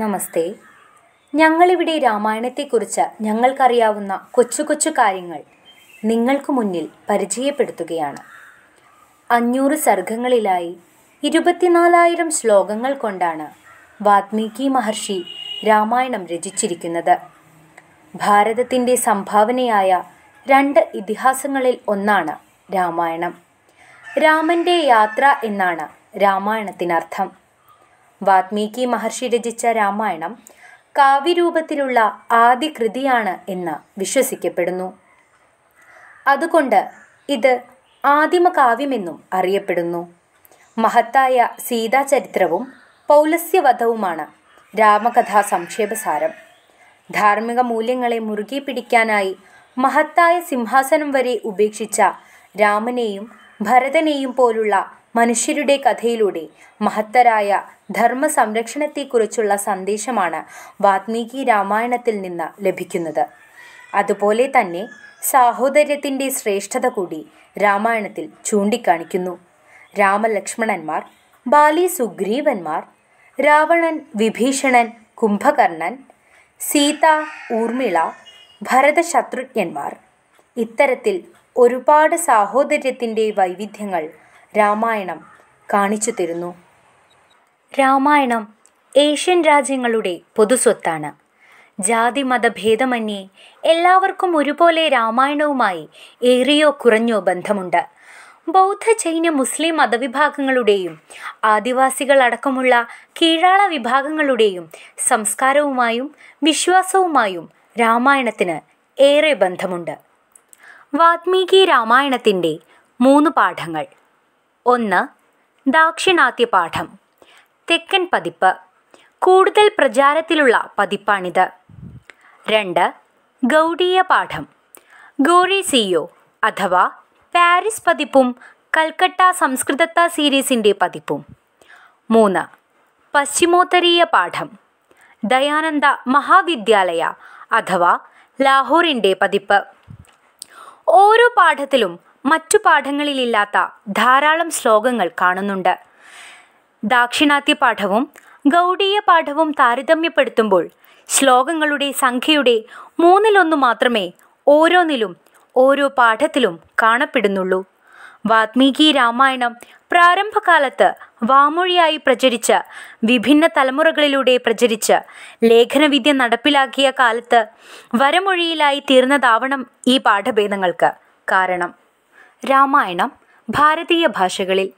നമസ്തേ ഞങ്ങളിവിടെ രാമായണത്തെക്കുറിച്ച് ഞങ്ങൾക്കറിയാവുന്ന കൊച്ചു കൊച്ചു കാര്യങ്ങൾ നിങ്ങൾക്ക് മുന്നിൽ പരിചയപ്പെടുത്തുകയാണ് അഞ്ഞൂറ് സർഗങ്ങളിലായി ഇരുപത്തിനാലായിരം ശ്ലോകങ്ങൾ കൊണ്ടാണ് വാത്മീകി മഹർഷി രാമായണം രചിച്ചിരിക്കുന്നത് ഭാരതത്തിൻ്റെ സംഭാവനയായ രണ്ട് ഇതിഹാസങ്ങളിൽ ഒന്നാണ് രാമായണം രാമൻ്റെ യാത്ര എന്നാണ് രാമായണത്തിനർത്ഥം വാത്മീകി മഹർഷി രചിച്ച രാമായണം കാവ്യരൂപത്തിലുള്ള ആദ്യ കൃതിയാണ് എന്ന് വിശ്വസിക്കപ്പെടുന്നു അതുകൊണ്ട് ഇത് ആദിമ കാവ്യമെന്നും അറിയപ്പെടുന്നു മഹത്തായ സീതാചരിത്രവും പൗലസ്യവധവുമാണ് രാമകഥാ സംക്ഷേപസാരം ധാർമ്മിക മൂല്യങ്ങളെ മുറുകി പിടിക്കാനായി മഹത്തായ സിംഹാസനം വരെ ഉപേക്ഷിച്ച രാമനെയും ഭരതനെയും പോലുള്ള മനുഷ്യരുടെ കഥയിലൂടെ മഹത്തരായ ധർമ്മ സംരക്ഷണത്തെക്കുറിച്ചുള്ള സന്ദേശമാണ് വാത്മീകി രാമായണത്തിൽ നിന്ന് ലഭിക്കുന്നത് അതുപോലെ തന്നെ സാഹോദര്യത്തിൻ്റെ ശ്രേഷ്ഠത കൂടി രാമായണത്തിൽ ചൂണ്ടിക്കാണിക്കുന്നു രാമലക്ഷ്മണന്മാർ ബാലി സുഗ്രീവന്മാർ രാവണൻ വിഭീഷണൻ കുംഭകർണൻ സീത ഊർമിള ഭരതശത്രുജ്ഞന്മാർ ഇത്തരത്തിൽ ഒരുപാട് സാഹോദര്യത്തിൻ്റെ വൈവിധ്യങ്ങൾ രാമായണം കാണിച്ചു തരുന്നു രാമായണം ഏഷ്യൻ രാജ്യങ്ങളുടെ പൊതുസ്വത്താണ് മതഭേദമന്യേ എല്ലാവർക്കും ഒരുപോലെ രാമായണവുമായി ഏറിയോ കുറഞ്ഞോ ബന്ധമുണ്ട് ബൗദ്ധ ജൈന മുസ്ലിം മതവിഭാഗങ്ങളുടെയും ആദിവാസികൾ അടക്കമുള്ള കീഴാള വിഭാഗങ്ങളുടെയും സംസ്കാരവുമായും വിശ്വാസവുമായും രാമായണത്തിന് ഏറെ ബന്ധമുണ്ട് വാത്മീകി രാമായണത്തിൻ്റെ മൂന്ന് പാഠങ്ങൾ ഒന്ന് ദാക്ഷിണാത്യ പാഠം തെക്കൻ പതിപ്പ് കൂടുതൽ പ്രചാരത്തിലുള്ള പതിപ്പാണിത് രണ്ട് ഗൗഡീയ പാഠം ഗോറി സിയോ അഥവാ പാരീസ് പതിപ്പും കൽക്കട്ട സംസ്കൃതത്ത സീരീസിൻ്റെ പതിപ്പും മൂന്ന് പശ്ചിമോത്തരീയ പാഠം ദയാനന്ദ മഹാവിദ്യാലയ അഥവാ ലാഹോറിൻ്റെ പതിപ്പ് ഓരോ പാഠത്തിലും മറ്റു പാഠങ്ങളിലില്ലാത്ത ധാരാളം ശ്ലോകങ്ങൾ കാണുന്നുണ്ട് ദാക്ഷിണാത്യ പാഠവും ഗൗഡീയ പാഠവും താരതമ്യപ്പെടുത്തുമ്പോൾ ശ്ലോകങ്ങളുടെ സംഖ്യയുടെ മൂന്നിലൊന്നു മാത്രമേ ഓരോന്നിലും ഓരോ പാഠത്തിലും കാണപ്പെടുന്നുള്ളൂ വാത്മീകി രാമായണം പ്രാരംഭകാലത്ത് വാമൊഴിയായി പ്രചരിച്ച വിഭിന്ന തലമുറകളിലൂടെ പ്രചരിച്ച് ലേഖനവിദ്യ നടപ്പിലാക്കിയ കാലത്ത് വരമൊഴിയിലായി തീർന്നതാവണം ഈ പാഠഭേദങ്ങൾക്ക് കാരണം രാമായണം ഭാരതീയ ഭാഷകളിൽ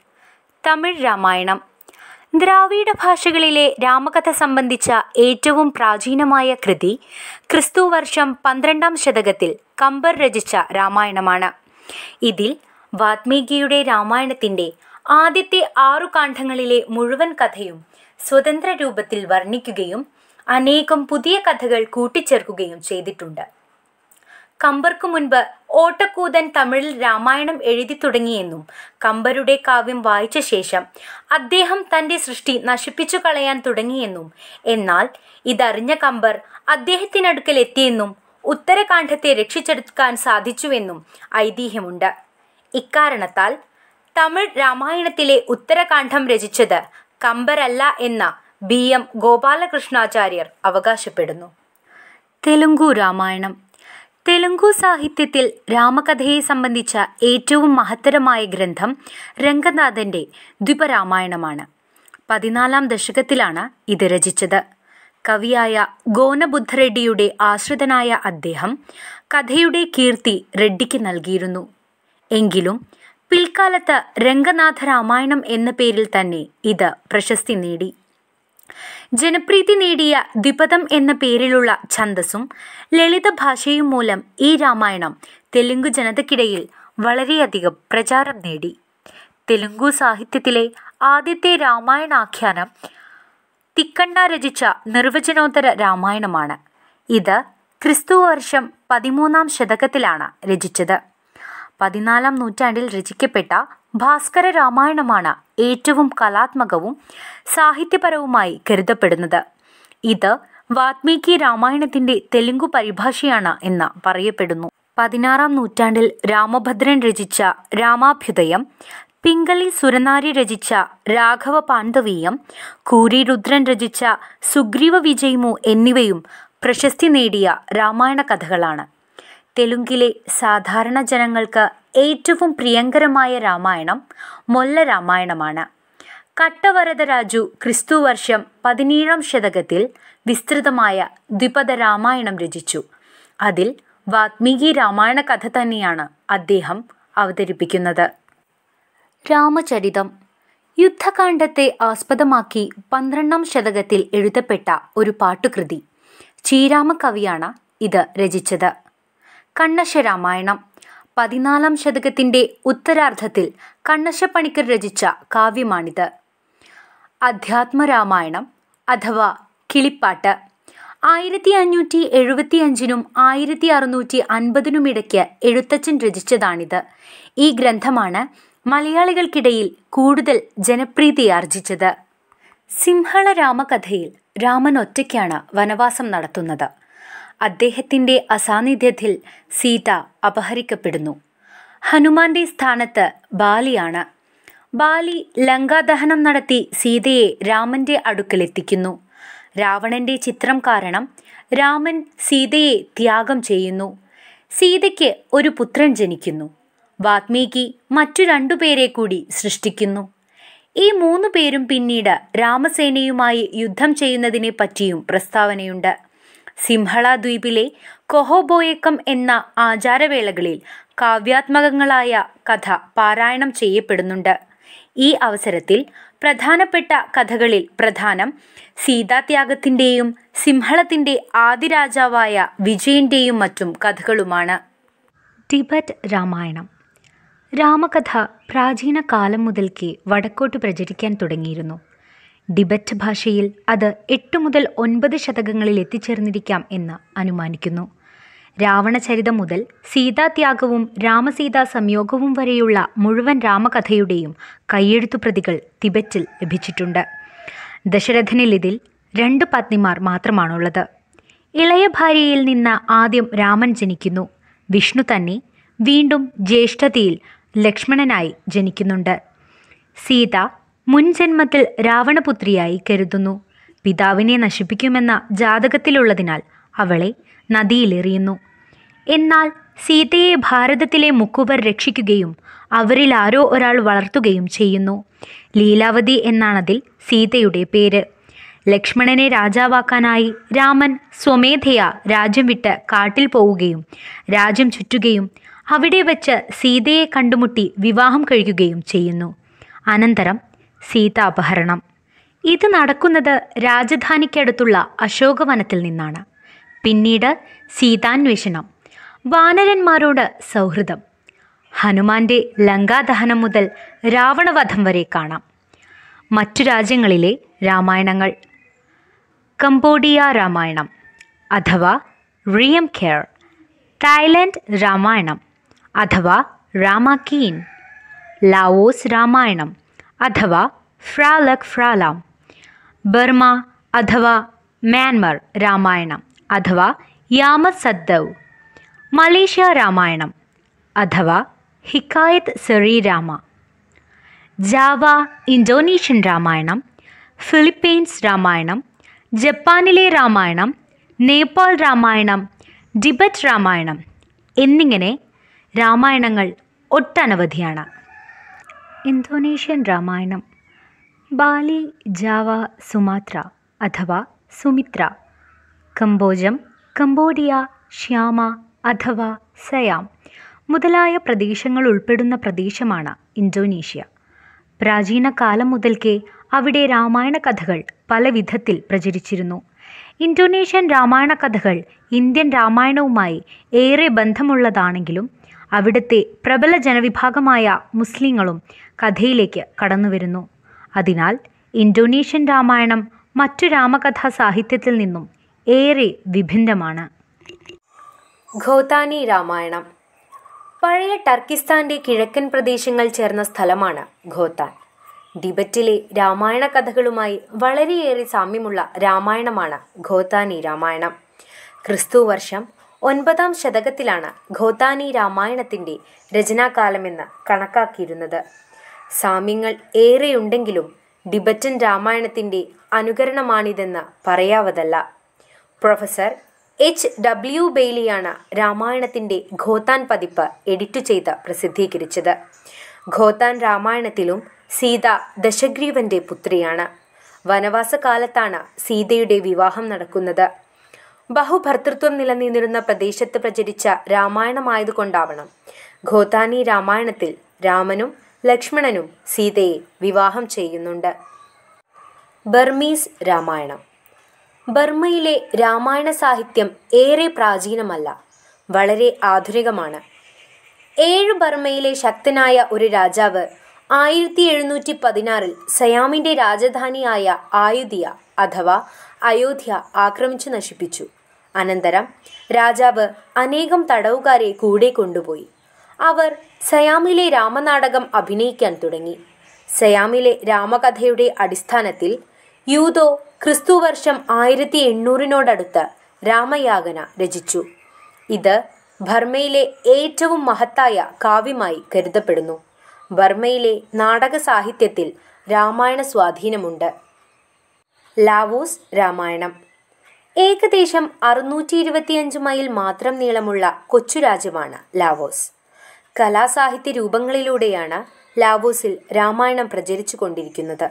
തമിഴ് രാമായണം ദ്രാവിഡ ഭാഷകളിലെ രാമകഥ സംബന്ധിച്ച ഏറ്റവും പ്രാചീനമായ കൃതി ക്രിസ്തുവർഷം പന്ത്രണ്ടാം ശതകത്തിൽ കമ്പർ രചിച്ച രാമായണമാണ് ഇതിൽ വാത്മീകിയുടെ രാമായണത്തിൻ്റെ ആദ്യത്തെ ആറു കാണ്ഡങ്ങളിലെ മുഴുവൻ കഥയും സ്വതന്ത്ര രൂപത്തിൽ വർണ്ണിക്കുകയും അനേകം പുതിയ കഥകൾ കൂട്ടിച്ചേർക്കുകയും ചെയ്തിട്ടുണ്ട് കമ്പർക്കു മുൻപ് ഓട്ടക്കൂതൻ തമിഴിൽ രാമായണം എഴുതി തുടങ്ങിയെന്നും കമ്പരുടെ കാവ്യം വായിച്ച ശേഷം അദ്ദേഹം തൻ്റെ സൃഷ്ടി നശിപ്പിച്ചു കളയാൻ തുടങ്ങിയെന്നും എന്നാൽ ഇതറിഞ്ഞ കമ്പർ അദ്ദേഹത്തിനടുക്കൽ എത്തിയെന്നും ഉത്തരകാണ്ഡത്തെ രക്ഷിച്ചെടുക്കാൻ സാധിച്ചുവെന്നും ഐതിഹ്യമുണ്ട് ഇക്കാരണത്താൽ തമിഴ് രാമായണത്തിലെ ഉത്തരകാണ്ഡം രചിച്ചത് കമ്പരല്ല എന്ന ബി എം ഗോപാലകൃഷ്ണാചാര്യർ അവകാശപ്പെടുന്നു തെലുങ്കു രാമായണം തെലുങ്കു സാഹിത്യത്തിൽ രാമകഥയെ സംബന്ധിച്ച ഏറ്റവും മഹത്തരമായ ഗ്രന്ഥം രംഗനാഥൻ്റെ ദ്വിപരാമായണമാണ് പതിനാലാം ദശകത്തിലാണ് ഇത് രചിച്ചത് കവിയായ റെഡ്ഡിയുടെ ആശ്രിതനായ അദ്ദേഹം കഥയുടെ കീർത്തി റെഡ്ഡിക്ക് നൽകിയിരുന്നു എങ്കിലും പിൽക്കാലത്ത് രംഗനാഥ രാമായണം എന്ന പേരിൽ തന്നെ ഇത് പ്രശസ്തി നേടി ജനപ്രീതി നേടിയ ദ്വിപദം എന്ന പേരിലുള്ള ഛന്ദസ്സും ലളിത ഭാഷയും മൂലം ഈ രാമായണം തെലുങ്ക് ജനതയ്ക്കിടയിൽ വളരെയധികം പ്രചാരം നേടി തെലുങ്കു സാഹിത്യത്തിലെ ആദ്യത്തെ രാമായണാഖ്യാനം തിക്കണ്ണ രചിച്ച നിർവചനോത്തര രാമായണമാണ് ഇത് ക്രിസ്തു വർഷം പതിമൂന്നാം ശതകത്തിലാണ് രചിച്ചത് പതിനാലാം നൂറ്റാണ്ടിൽ രചിക്കപ്പെട്ട ഭാസ്കര രാമായണമാണ് ഏറ്റവും കലാത്മകവും സാഹിത്യപരവുമായി കരുതപ്പെടുന്നത് ഇത് വാത്മീകി രാമായണത്തിന്റെ തെലുങ്കു പരിഭാഷയാണ് എന്ന് പറയപ്പെടുന്നു പതിനാറാം നൂറ്റാണ്ടിൽ രാമഭദ്രൻ രചിച്ച രാമാഭ്യുദയം പിങ്കളി സുരനാരി രചിച്ച രാഘവ പാണ്ഡവീയം കൂരി രുദ്രൻ രചിച്ച സുഗ്രീവ വിജയമു എന്നിവയും പ്രശസ്തി നേടിയ രാമായണ കഥകളാണ് തെലുങ്കിലെ സാധാരണ ജനങ്ങൾക്ക് ഏറ്റവും പ്രിയങ്കരമായ രാമായണം മൊല്ല രാമായണമാണ് കട്ടവരദരാജു ക്രിസ്തുവർഷം പതിനേഴാം ശതകത്തിൽ വിസ്തൃതമായ ദ്വിപദ രാമായണം രചിച്ചു അതിൽ വാത്മീകി രാമായണ കഥ തന്നെയാണ് അദ്ദേഹം അവതരിപ്പിക്കുന്നത് രാമചരിതം യുദ്ധകാണ്ഡത്തെ ആസ്പദമാക്കി പന്ത്രണ്ടാം ശതകത്തിൽ എഴുതപ്പെട്ട ഒരു പാട്ടുകൃതി ചീരാമ കവിയാണ് ഇത് രചിച്ചത് രാമായണം പതിനാലാം ശതകത്തിൻ്റെ ഉത്തരാർദ്ധത്തിൽ കണ്ണശപ്പണിക്കർ രചിച്ച കാവ്യമാണിത് അധ്യാത്മരാമായണം അഥവാ കിളിപ്പാട്ട് ആയിരത്തി അഞ്ഞൂറ്റി എഴുപത്തി അഞ്ചിനും ആയിരത്തി അറുന്നൂറ്റി അൻപതിനും ഇടയ്ക്ക് എഴുത്തച്ഛൻ രചിച്ചതാണിത് ഈ ഗ്രന്ഥമാണ് മലയാളികൾക്കിടയിൽ കൂടുതൽ ജനപ്രീതി ആർജിച്ചത് സിംഹള രാമകഥയിൽ രാമൻ ഒറ്റയ്ക്കാണ് വനവാസം നടത്തുന്നത് അദ്ദേഹത്തിൻ്റെ അസാന്നിധ്യത്തിൽ സീത അപഹരിക്കപ്പെടുന്നു ഹനുമാന്റെ സ്ഥാനത്ത് ബാലിയാണ് ബാലി ലങ്കാദഹനം നടത്തി സീതയെ രാമന്റെ അടുക്കലെത്തിക്കുന്നു രാവണന്റെ ചിത്രം കാരണം രാമൻ സീതയെ ത്യാഗം ചെയ്യുന്നു സീതയ്ക്ക് ഒരു പുത്രൻ ജനിക്കുന്നു വാത്മീകി മറ്റു പേരെ കൂടി സൃഷ്ടിക്കുന്നു ഈ മൂന്നു പേരും പിന്നീട് രാമസേനയുമായി യുദ്ധം ചെയ്യുന്നതിനെ പറ്റിയും പ്രസ്താവനയുണ്ട് സിംഹള ദ്വീപിലെ കൊഹോബോയക്കം എന്ന ആചാരവേളകളിൽ കാവ്യാത്മകങ്ങളായ കഥ പാരായണം ചെയ്യപ്പെടുന്നുണ്ട് ഈ അവസരത്തിൽ പ്രധാനപ്പെട്ട കഥകളിൽ പ്രധാനം സീതാത്യാഗത്തിൻ്റെയും സിംഹളത്തിൻ്റെ ആദിരാജാവായ വിജയൻ്റെയും മറ്റും കഥകളുമാണ് ടിബറ്റ് രാമായണം രാമകഥ പ്രാചീന കാലം മുതൽക്കേ വടക്കോട്ട് പ്രചരിക്കാൻ തുടങ്ങിയിരുന്നു ടിബറ്റ് ഭാഷയിൽ അത് എട്ട് മുതൽ ഒൻപത് ശതകങ്ങളിൽ എത്തിച്ചേർന്നിരിക്കാം എന്ന് അനുമാനിക്കുന്നു രാവണചരിതം മുതൽ സീതാത്യാഗവും രാമസീതാ സംയോഗവും വരെയുള്ള മുഴുവൻ രാമകഥയുടെയും കൈയെഴുത്തുപ്രതികൾ തിബറ്റിൽ ലഭിച്ചിട്ടുണ്ട് ദശരഥനിൽ ഇതിൽ രണ്ട് പത്നിമാർ മാത്രമാണുള്ളത് ഇളയ ഭാര്യയിൽ നിന്ന് ആദ്യം രാമൻ ജനിക്കുന്നു വിഷ്ണു തന്നെ വീണ്ടും ജ്യേഷ്ഠതയിൽ ലക്ഷ്മണനായി ജനിക്കുന്നുണ്ട് സീത മുൻജന്മത്തിൽ രാവണപുത്രിയായി കരുതുന്നു പിതാവിനെ നശിപ്പിക്കുമെന്ന ജാതകത്തിലുള്ളതിനാൽ അവളെ നദിയിലെറിയുന്നു എന്നാൽ സീതയെ ഭാരതത്തിലെ മുക്കുവർ രക്ഷിക്കുകയും അവരിൽ ആരോ ഒരാൾ വളർത്തുകയും ചെയ്യുന്നു ലീലാവതി എന്നാണതിൽ സീതയുടെ പേര് ലക്ഷ്മണനെ രാജാവാക്കാനായി രാമൻ സ്വമേധയാ രാജ്യം വിട്ട് കാട്ടിൽ പോവുകയും രാജ്യം ചുറ്റുകയും അവിടെ വച്ച് സീതയെ കണ്ടുമുട്ടി വിവാഹം കഴിക്കുകയും ചെയ്യുന്നു അനന്തരം സീതാപഹരണം ഇത് നടക്കുന്നത് രാജധാനിക്കടുത്തുള്ള അശോകവനത്തിൽ നിന്നാണ് പിന്നീട് സീതാന്വേഷണം വാനരന്മാരോട് സൗഹൃദം ഹനുമാന്റെ ലങ്കാദഹനം മുതൽ രാവണവധം വരെ കാണാം മറ്റു രാജ്യങ്ങളിലെ രാമായണങ്ങൾ കംബോഡിയ രാമായണം അഥവാ റിയം കെയർ തായ്ലൻഡ് രാമായണം അഥവാ രാമാക്കീൻ ലാവോസ് രാമായണം അഥവാ ഫ്രാലക് ഫ്രാലാം ബർമ അഥവാ മ്യാൻമർ രാമായണം അഥവാ യാമ സദ്ദവ് മലേഷ്യ രാമായണം അഥവാ Hikayat Seri Rama Java Indonesian Ramayanam Philippines Ramayanam ജപ്പാനിലെ രാമായണം നേപ്പാൾ രാമായണം ടിബറ്റ് രാമായണം എന്നിങ്ങനെ രാമായണങ്ങൾ ഒട്ടനവധിയാണ് Indonesian Ramayanam Bali Java Sumatra അഥവാ സുമിത്ര കംബോജം കംബോഡിയ ശ്യാമ അഥവാ സയാം മുതലായ പ്രദേശങ്ങൾ ഉൾപ്പെടുന്ന പ്രദേശമാണ് ഇന്തോനേഷ്യ പ്രാചീന കാലം മുതൽക്കേ അവിടെ രാമായണ കഥകൾ പല വിധത്തിൽ പ്രചരിച്ചിരുന്നു ഇന്തോനേഷ്യൻ രാമായണ കഥകൾ ഇന്ത്യൻ രാമായണവുമായി ഏറെ ബന്ധമുള്ളതാണെങ്കിലും അവിടുത്തെ പ്രബല ജനവിഭാഗമായ മുസ്ലിങ്ങളും കഥയിലേക്ക് കടന്നുവരുന്നു അതിനാൽ ഇന്തോനേഷ്യൻ രാമായണം മറ്റു രാമകഥാ സാഹിത്യത്തിൽ നിന്നും ഏറെ വിഭിന്നമാണ് ഖോതാനി രാമായണം പഴയ ടർക്കിസ്ഥാന്റെ കിഴക്കൻ പ്രദേശങ്ങൾ ചേർന്ന സ്ഥലമാണ് ഖോത്താൻ ടിബറ്റിലെ രാമായണ കഥകളുമായി വളരെയേറെ സാമ്യമുള്ള രാമായണമാണ് ഖോത്താനി രാമായണം ക്രിസ്തു വർഷം ഒൻപതാം ശതകത്തിലാണ് ഖോത്താനി രാമായണത്തിൻ്റെ രചനാകാലമെന്ന് കണക്കാക്കിയിരുന്നത് സാമ്യങ്ങൾ ഏറെയുണ്ടെങ്കിലും ടിബറ്റൻ രാമായണത്തിൻ്റെ അനുകരണമാണിതെന്ന് പറയാവതല്ല പ്രൊഫസർ എച്ച് ഡബ്ല്യു ബെയ്ലിയാണ് രാമായണത്തിൻ്റെ ഖോത്താൻ പതിപ്പ് എഡിറ്റ് ചെയ്ത് പ്രസിദ്ധീകരിച്ചത് ഖോത്താൻ രാമായണത്തിലും സീത ദശഗ്രീവന്റെ പുത്രിയാണ് വനവാസ കാലത്താണ് സീതയുടെ വിവാഹം നടക്കുന്നത് ബഹുഭർത്തൃത്വം നിലനിന്നിരുന്ന പ്രദേശത്ത് പ്രചരിച്ച രാമായണമായതുകൊണ്ടാവണം ഘോതാനി രാമായണത്തിൽ രാമനും ലക്ഷ്മണനും സീതയെ വിവാഹം ചെയ്യുന്നുണ്ട് ബർമീസ് രാമായണം ബർമയിലെ രാമായണ സാഹിത്യം ഏറെ പ്രാചീനമല്ല വളരെ ആധുനികമാണ് ഏഴ് ബർമയിലെ ശക്തനായ ഒരു രാജാവ് ആയിരത്തി എഴുന്നൂറ്റി പതിനാറിൽ സയാമിൻ്റെ രാജധാനിയായ ആയുധിയ അഥവാ അയോധ്യ ആക്രമിച്ചു നശിപ്പിച്ചു അനന്തരം രാജാവ് അനേകം തടവുകാരെ കൂടെ കൊണ്ടുപോയി അവർ സയാമിലെ രാമനാടകം അഭിനയിക്കാൻ തുടങ്ങി സയാമിലെ രാമകഥയുടെ അടിസ്ഥാനത്തിൽ യൂതോ ക്രിസ്തുവർഷം ആയിരത്തി എണ്ണൂറിനോടടുത്ത് രാമയാഗന രചിച്ചു ഇത് ബർമയിലെ ഏറ്റവും മഹത്തായ കാവ്യമായി കരുതപ്പെടുന്നു ബർമയിലെ നാടക സാഹിത്യത്തിൽ രാമായണ സ്വാധീനമുണ്ട് ലാവോസ് രാമായണം ഏകദേശം അറുന്നൂറ്റി ഇരുപത്തിയഞ്ച് മൈൽ മാത്രം നീളമുള്ള കൊച്ചുരാജ്യമാണ് ലാവോസ് കലാസാഹിത്യ രൂപങ്ങളിലൂടെയാണ് ലാവോസിൽ രാമായണം പ്രചരിച്ചു കൊണ്ടിരിക്കുന്നത്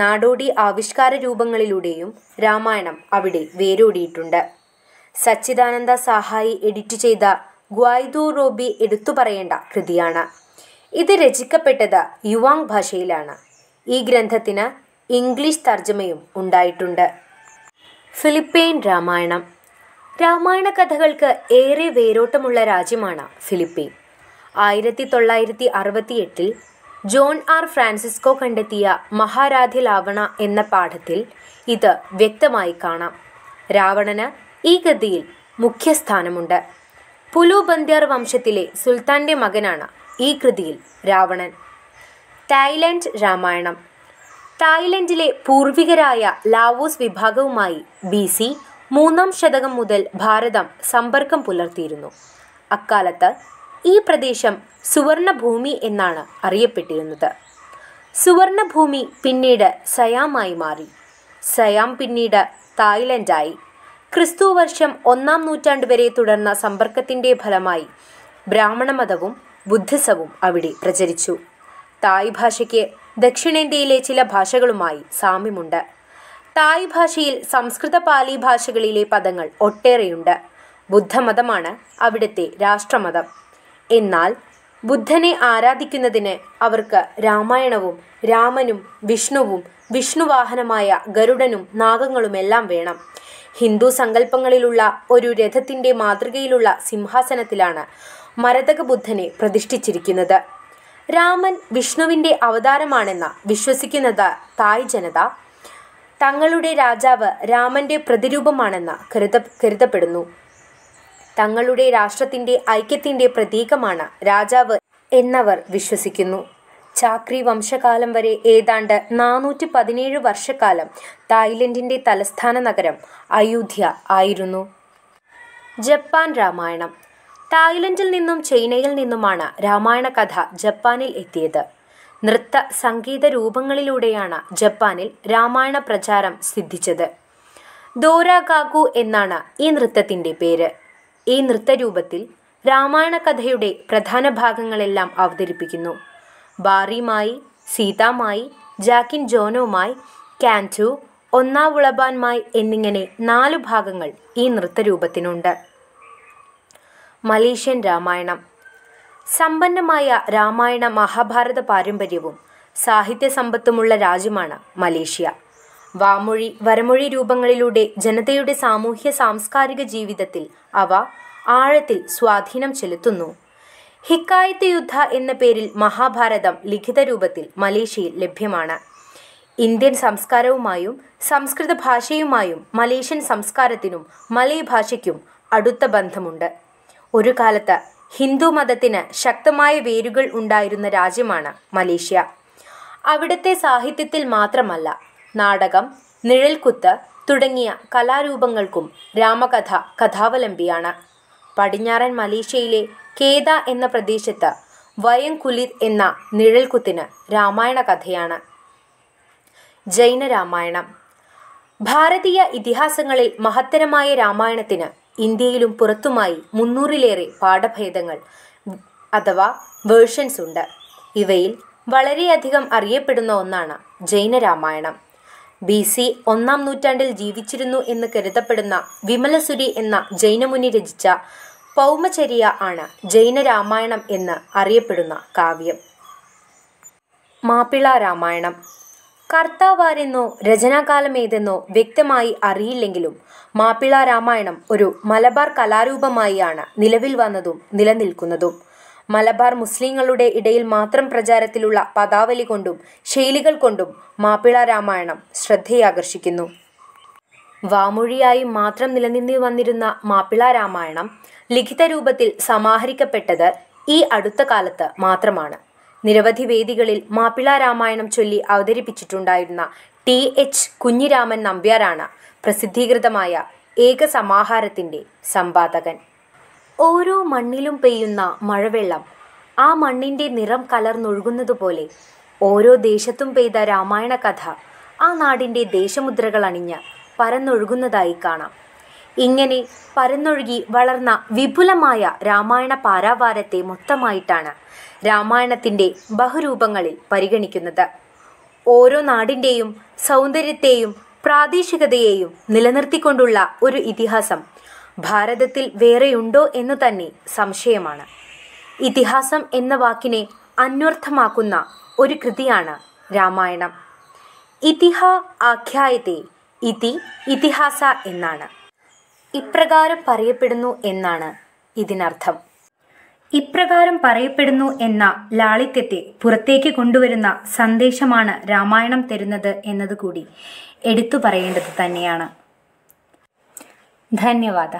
നാടോടി ആവിഷ്കാര രൂപങ്ങളിലൂടെയും രാമായണം അവിടെ വേരോടിയിട്ടുണ്ട് സച്ചിദാനന്ദ സഹായി എഡിറ്റ് ചെയ്ത ഗ്വൈദോ റോബി എടുത്തു പറയേണ്ട കൃതിയാണ് ഇത് രചിക്കപ്പെട്ടത് യുവാങ് ഭാഷയിലാണ് ഈ ഗ്രന്ഥത്തിന് ഇംഗ്ലീഷ് തർജ്ജമയും ഉണ്ടായിട്ടുണ്ട് ഫിലിപ്പൈൻ രാമായണം രാമായണ കഥകൾക്ക് ഏറെ വേരോട്ടമുള്ള രാജ്യമാണ് ഫിലിപ്പൈൻ ആയിരത്തി തൊള്ളായിരത്തി എട്ടിൽ ജോൺ ആർ ഫ്രാൻസിസ്കോ കണ്ടെത്തിയ മഹാരാധി ലാവണ എന്ന പാഠത്തിൽ ഇത് വ്യക്തമായി കാണാം രാവണന് ഈ ഗതിയിൽ മുഖ്യസ്ഥാനമുണ്ട് പുലു ബന്ധ്യാർ വംശത്തിലെ സുൽത്താന്റെ മകനാണ് ഈ കൃതിയിൽ രാവണൻ തായ്ലൻഡ് രാമായണം തായ്ലൻഡിലെ പൂർവികരായ ലാവോസ് വിഭാഗവുമായി ബി സി മൂന്നാം ശതകം മുതൽ ഭാരതം സമ്പർക്കം പുലർത്തിയിരുന്നു അക്കാലത്ത് ഈ പ്രദേശം സുവർണഭൂമി എന്നാണ് അറിയപ്പെട്ടിരുന്നത് സുവർണഭൂമി പിന്നീട് സയാമായി മാറി സയാം പിന്നീട് തായ്ലൻഡായി ക്രിസ്തുവർഷം ഒന്നാം നൂറ്റാണ്ട് വരെ തുടർന്ന സമ്പർക്കത്തിൻ്റെ ഫലമായി ബ്രാഹ്മണ മതവും ബുദ്ധിസവും അവിടെ പ്രചരിച്ചു തായ് ഭാഷയ്ക്ക് ദക്ഷിണേന്ത്യയിലെ ചില ഭാഷകളുമായി സാമ്യമുണ്ട് തായ് ഭാഷയിൽ സംസ്കൃത പാലി ഭാഷകളിലെ പദങ്ങൾ ഒട്ടേറെയുണ്ട് ബുദ്ധമതമാണ് അവിടുത്തെ രാഷ്ട്രമതം എന്നാൽ ബുദ്ധനെ ആരാധിക്കുന്നതിന് അവർക്ക് രാമായണവും രാമനും വിഷ്ണുവും വിഷ്ണുവാഹനമായ ഗരുഡനും നാഗങ്ങളുമെല്ലാം വേണം ഹിന്ദു സങ്കല്പങ്ങളിലുള്ള ഒരു രഥത്തിൻ്റെ മാതൃകയിലുള്ള സിംഹാസനത്തിലാണ് മരതക ബുദ്ധനെ പ്രതിഷ്ഠിച്ചിരിക്കുന്നത് രാമൻ വിഷ്ണുവിൻ്റെ അവതാരമാണെന്ന് വിശ്വസിക്കുന്നത് തായ് ജനത തങ്ങളുടെ രാജാവ് രാമൻ്റെ പ്രതിരൂപമാണെന്ന് കരുത കരുതപ്പെടുന്നു തങ്ങളുടെ രാഷ്ട്രത്തിൻ്റെ ഐക്യത്തിൻ്റെ പ്രതീകമാണ് രാജാവ് എന്നവർ വിശ്വസിക്കുന്നു ചാക്രി വംശകാലം വരെ ഏതാണ്ട് നാനൂറ്റി പതിനേഴ് വർഷക്കാലം തായ്ലൻഡിൻ്റെ തലസ്ഥാന നഗരം അയോധ്യ ആയിരുന്നു ജപ്പാൻ രാമായണം തായ്ലൻഡിൽ നിന്നും ചൈനയിൽ നിന്നുമാണ് രാമായണ കഥ ജപ്പാനിൽ എത്തിയത് നൃത്ത സംഗീത രൂപങ്ങളിലൂടെയാണ് ജപ്പാനിൽ രാമായണ പ്രചാരം സിദ്ധിച്ചത് ദോരാകാകു എന്നാണ് ഈ നൃത്തത്തിൻ്റെ പേര് ഈ നൃത്ത രൂപത്തിൽ രാമായണ കഥയുടെ പ്രധാന ഭാഗങ്ങളെല്ലാം അവതരിപ്പിക്കുന്നു ബാറിമായി സീതാമായി ജാക്കിൻ ജോനോമായി കാൻറ്റു ഒന്നാവുളബാൻമായി എന്നിങ്ങനെ നാലു ഭാഗങ്ങൾ ഈ നൃത്ത രൂപത്തിനുണ്ട് മലേഷ്യൻ രാമായണം സമ്പന്നമായ രാമായണ മഹാഭാരത പാരമ്പര്യവും സാഹിത്യ സമ്പത്തുമുള്ള രാജ്യമാണ് മലേഷ്യ വാമൊഴി വരമൊഴി രൂപങ്ങളിലൂടെ ജനതയുടെ സാമൂഹ്യ സാംസ്കാരിക ജീവിതത്തിൽ അവ ആഴത്തിൽ സ്വാധീനം ചെലുത്തുന്നു ഹിക്കായത്ത് യുദ്ധ എന്ന പേരിൽ മഹാഭാരതം ലിഖിത രൂപത്തിൽ മലേഷ്യയിൽ ലഭ്യമാണ് ഇന്ത്യൻ സംസ്കാരവുമായും സംസ്കൃത ഭാഷയുമായും മലേഷ്യൻ സംസ്കാരത്തിനും മലയ ഭാഷയ്ക്കും അടുത്ത ബന്ധമുണ്ട് ഒരു കാലത്ത് ഹിന്ദു മതത്തിന് ശക്തമായ വേരുകൾ ഉണ്ടായിരുന്ന രാജ്യമാണ് മലേഷ്യ അവിടുത്തെ സാഹിത്യത്തിൽ മാത്രമല്ല നാടകം നിഴൽക്കുത്ത് തുടങ്ങിയ കലാരൂപങ്ങൾക്കും രാമകഥ കഥാവലംബിയാണ് പടിഞ്ഞാറൻ മലേഷ്യയിലെ കേദ എന്ന പ്രദേശത്ത് വയംകുലിർ എന്ന നിഴൽക്കുത്തിന് രാമായണ കഥയാണ് ജൈന രാമായണം ഭാരതീയ ഇതിഹാസങ്ങളിൽ മഹത്തരമായ രാമായണത്തിന് ഇന്ത്യയിലും പുറത്തുമായി മുന്നൂറിലേറെ പാഠഭേദങ്ങൾ അഥവാ വേർഷൻസ് ഉണ്ട് ഇവയിൽ വളരെയധികം അറിയപ്പെടുന്ന ഒന്നാണ് ജൈനരാമായണം ബി സി ഒന്നാം നൂറ്റാണ്ടിൽ ജീവിച്ചിരുന്നു എന്ന് കരുതപ്പെടുന്ന വിമലസുരി എന്ന ജൈനമുനി രചിച്ച പൗമചര്യ ആണ് ജൈനരാമായണം എന്ന് അറിയപ്പെടുന്ന കാവ്യം മാപ്പിള രാമായണം കർത്താവാരെന്നോ രചനാകാലം ഏതെന്നോ വ്യക്തമായി അറിയില്ലെങ്കിലും മാപ്പിള രാമായണം ഒരു മലബാർ കലാരൂപമായാണ് നിലവിൽ വന്നതും നിലനിൽക്കുന്നതും മലബാർ മുസ്ലിങ്ങളുടെ ഇടയിൽ മാത്രം പ്രചാരത്തിലുള്ള പദാവലി കൊണ്ടും ശൈലികൾ കൊണ്ടും മാപ്പിള രാമായണം ശ്രദ്ധയാകർഷിക്കുന്നു വാമൊഴിയായി മാത്രം നിലനിന്നു വന്നിരുന്ന മാപ്പിള രാമായണം ലിഖിത രൂപത്തിൽ സമാഹരിക്കപ്പെട്ടത് ഈ അടുത്ത കാലത്ത് മാത്രമാണ് നിരവധി വേദികളിൽ മാപ്പിള രാമായണം ചൊല്ലി അവതരിപ്പിച്ചിട്ടുണ്ടായിരുന്ന ടി എച്ച് കുഞ്ഞിരാമൻ നമ്പ്യാരാണ് പ്രസിദ്ധീകൃതമായ ഏകസമാഹാരത്തിൻ്റെ സമ്പാദകൻ ഓരോ മണ്ണിലും പെയ്യുന്ന മഴവെള്ളം ആ മണ്ണിൻ്റെ നിറം കലർന്നൊഴുകുന്നതുപോലെ ഓരോ ദേശത്തും പെയ്ത രാമായണ കഥ ആ നാടിൻ്റെ ദേശമുദ്രകൾ അണിഞ്ഞ് പരന്നൊഴുകുന്നതായി കാണാം ഇങ്ങനെ പരന്നൊഴുകി വളർന്ന വിപുലമായ രാമായണ പാരാവാരത്തെ മൊത്തമായിട്ടാണ് രാമായണത്തിൻ്റെ ബഹുരൂപങ്ങളിൽ പരിഗണിക്കുന്നത് ഓരോ നാടിൻ്റെയും സൗന്ദര്യത്തെയും പ്രാദേശികതയെയും നിലനിർത്തിക്കൊണ്ടുള്ള ഒരു ഇതിഹാസം ഭാരതത്തിൽ വേറെയുണ്ടോ എന്ന് തന്നെ സംശയമാണ് ഇതിഹാസം എന്ന വാക്കിനെ അന്വർത്ഥമാക്കുന്ന ഒരു കൃതിയാണ് രാമായണം ഇതിഹ ആഖ്യായത്തെ ഇതി ഇതിഹാസ എന്നാണ് ഇപ്രകാരം പറയപ്പെടുന്നു എന്നാണ് ഇതിനർത്ഥം ഇപ്രകാരം പറയപ്പെടുന്നു എന്ന ലാളിത്യത്തെ പുറത്തേക്ക് കൊണ്ടുവരുന്ന സന്ദേശമാണ് രാമായണം തരുന്നത് എന്നത് കൂടി എടുത്തു പറയേണ്ടത് തന്നെയാണ് ധന്യവാദ